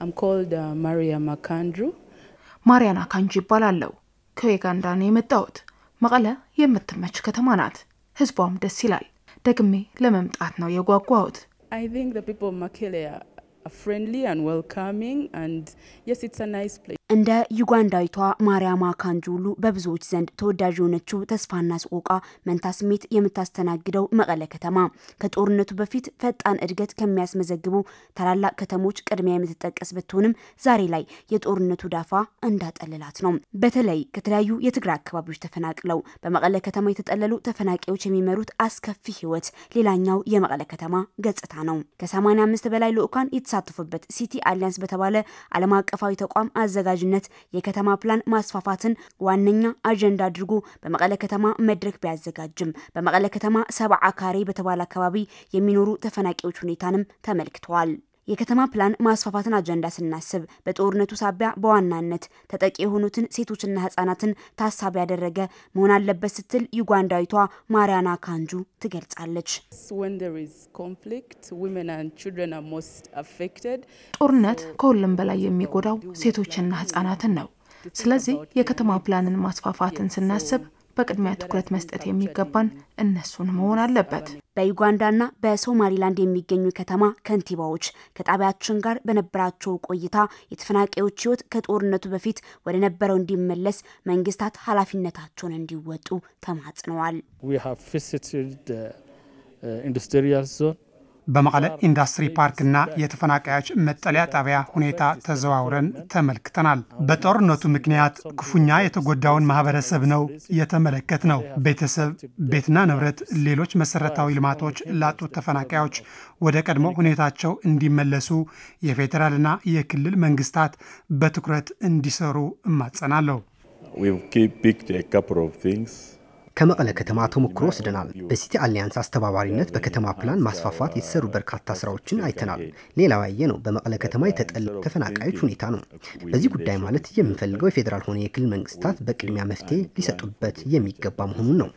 I'm called uh, Maria Makandru. ማርያና ካንጂ ይባላለሁ። ከዩጋንዳ ነው የመጣሁት። መቀለ የምትመች ከተማ ናት። ህዝቧም ደስ ይላል። ደግሜ ለመምጣት ነው I think the people of Makele are friendly and welcoming and yes, it's a nice place. እንደ ዩጋንዳዊቷ ማርያማ ካንጂ ሁሉ በብዙዎች ዘንድ ተወዳጅ የሆነችው ተስፋና ሰቆቃ መንታ ስሜት የምታስተናግደው መቀለ ከተማ ከጦርነቱ በፊት ፈጣን እድገት ከሚያስመዘግቡ ታላላቅ ከተሞች ቅድሚያ የምትጠቀስ ብትሆንም ዛሬ ላይ የጦርነቱ ዳፋ እንዳጠልላት ነው። በተለይ ከተለያዩ የትግራይ አካባቢዎች ተፈናቅለው በመቀለ ከተማ የተጠለሉ ተፈናቂዎች የሚመሩት አስከፊ ህይወት ሌላኛው የመቀለ ከተማ ገጽታ ነው። ከ85 በላይ ልዑካን የተሳተፉበት ሲቲ አሊያንስ በተባለ ዓለም አቀፋዊ ተቋም አዘጋጅ አዘጋጅነት የከተማ ፕላን ማስፋፋትን ዋነኛ አጀንዳ አድርጎ በመቀለ ከተማ መድረክ ቢያዘጋጅም በመቀለ ከተማ ሰብዓ ካሬ በተባለ አካባቢ የሚኖሩ ተፈናቂዎች ሁኔታንም ተመልክተዋል። የከተማ ፕላን ማስፋፋትን አጀንዳ ስናስብ በጦርነቱ ሳቢያ በዋናነት ተጠቂ የሆኑትን ሴቶችና ህጻናትን ታሳቢ ያደረገ መሆን አለበት ስትል ዩጋንዳዊቷ ማሪያና ካንጁ ትገልጻለች። ጦርነት ከሁሉም በላይ የሚጎዳው ሴቶችና ህጻናትን ነው። ስለዚህ የከተማ ፕላንን ማስፋፋትን ስናስብ በቅድሚያ ትኩረት መስጠት የሚገባን እነሱን መሆን አለበት። በዩጋንዳና በሶማሊላንድ የሚገኙ ከተማ ከንቲባዎች ከጣቢያችን ጋር በነበራቸው ቆይታ የተፈናቃዮች ሕይወት ከጦርነቱ በፊት ወደ ነበረው እንዲመለስ መንግስታት ኃላፊነታቸውን እንዲወጡ ተማጽነዋል። በመቀለ ኢንዱስትሪ ፓርክና የተፈናቃዮች መጠለያ ጣቢያ ሁኔታ ተዘዋውረን ተመልክተናል። በጦርነቱ ምክንያት ክፉኛ የተጎዳውን ማህበረሰብ ነው የተመለከት ነው። ቤተሰብ፣ ቤትና ንብረት፣ ሌሎች መሰረታዊ ልማቶች ላጡት ተፈናቃዮች ወደ ቀድሞ ሁኔታቸው እንዲመለሱ የፌዴራልና የክልል መንግስታት በትኩረት እንዲሰሩ እማጸናለሁ። ከመቀለ ከተማ ተሞክሮ ወስደናል። በሲቲ አሊያንስ አስተባባሪነት በከተማ ፕላን ማስፋፋት የተሰሩ በርካታ ስራዎችን አይተናል። ሌላው ያየ ነው በመቀለ ከተማ የተጠለ ተፈናቃዮች ሁኔታ ነው። በዚህ ጉዳይ ማለት የምንፈልገው የፌዴራል ሆነ የክልል መንግስታት በቅድሚያ መፍትሄ ሊሰጡበት የሚገባ መሆኑን ነው።